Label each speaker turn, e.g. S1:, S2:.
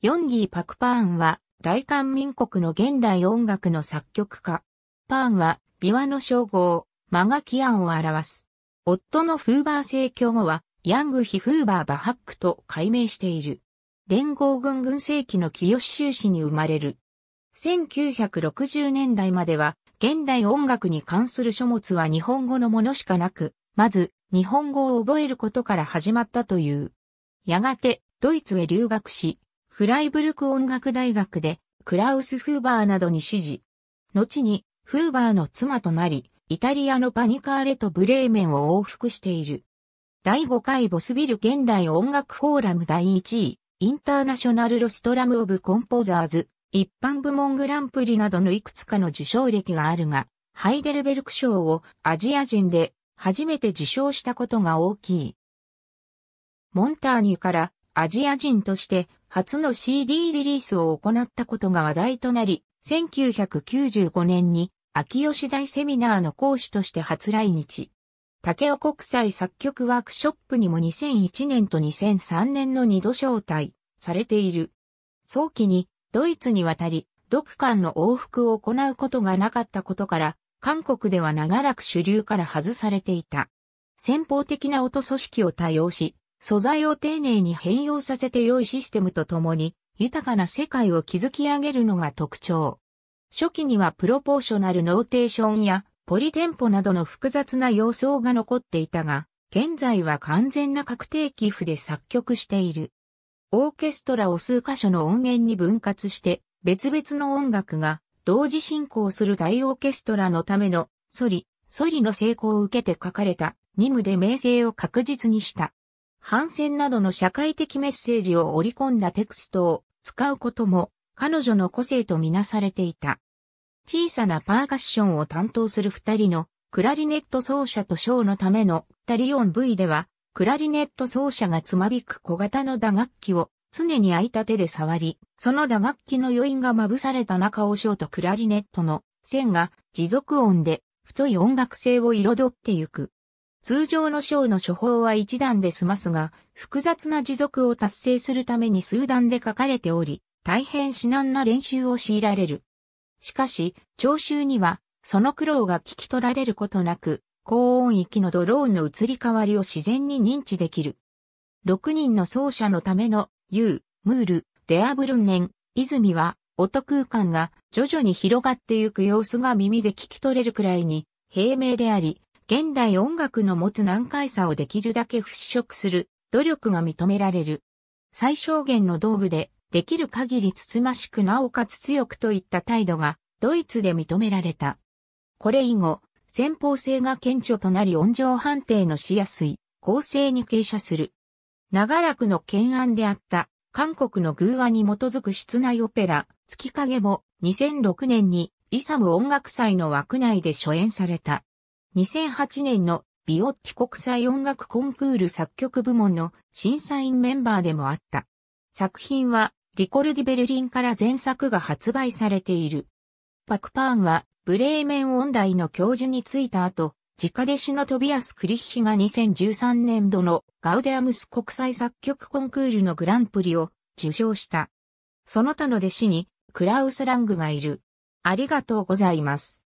S1: ヨンギー・パクパーンは大韓民国の現代音楽の作曲家。パーンは琵琶の称号、マガキアンを表す。夫のフーバー政教後はヤングヒ・フーバー・バハックと改名している。連合軍軍政期の清州市に生まれる。1960年代までは現代音楽に関する書物は日本語のものしかなく、まず日本語を覚えることから始まったという。やがてドイツへ留学し、フライブルク音楽大学でクラウス・フーバーなどに指示。後にフーバーの妻となり、イタリアのパニカーレとブレーメンを往復している。第5回ボスビル現代音楽フォーラム第1位、インターナショナルロストラムオブコンポーザーズ、一般部門グランプリなどのいくつかの受賞歴があるが、ハイデルベルク賞をアジア人で初めて受賞したことが大きい。モンターニュからアジア人として初の CD リリースを行ったことが話題となり、1995年に秋吉大セミナーの講師として初来日。竹尾国際作曲ワークショップにも2001年と2003年の2度招待されている。早期にドイツに渡り、独館の往復を行うことがなかったことから、韓国では長らく主流から外されていた。先方的な音組織を多用し、素材を丁寧に変容させて良いシステムとともに、豊かな世界を築き上げるのが特徴。初期にはプロポーショナルノーテーションやポリテンポなどの複雑な様相が残っていたが、現在は完全な確定寄付で作曲している。オーケストラを数箇所の音源に分割して、別々の音楽が同時進行する大オーケストラのためのソリ、ソリの成功を受けて書かれた任務で名声を確実にした。反戦などの社会的メッセージを織り込んだテクストを使うことも彼女の個性とみなされていた。小さなパーカッションを担当する二人のクラリネット奏者とショーのためのタリオン V では、クラリネット奏者がつまびく小型の打楽器を常に空いた手で触り、その打楽器の余韻がまぶされた中をショーとクラリネットの線が持続音で太い音楽性を彩ってゆく。通常の章の処方は一段で済ますが、複雑な持続を達成するために数段で書かれており、大変至難な練習を強いられる。しかし、聴衆には、その苦労が聞き取られることなく、高音域のドローンの移り変わりを自然に認知できる。6人の奏者のための、ユー、ムール、デアブルンネン、泉は、音空間が徐々に広がってゆく様子が耳で聞き取れるくらいに、平明であり、現代音楽の持つ難解さをできるだけ払拭する努力が認められる。最小限の道具でできる限りつつましくなおかつ強くといった態度がドイツで認められた。これ以後、先方性が顕著となり音情判定のしやすい構成に傾斜する。長らくの懸案であった韓国の偶話に基づく室内オペラ月影も2006年にイサム音楽祭の枠内で初演された。2008年のビオッティ国際音楽コンクール作曲部門の審査員メンバーでもあった。作品はリコルディベルリンから前作が発売されている。パクパーンはブレーメン音大の教授に就いた後、直弟子のトビアス・クリッヒが2013年度のガウデアムス国際作曲コンクールのグランプリを受賞した。その他の弟子にクラウス・ラングがいる。ありがとうございます。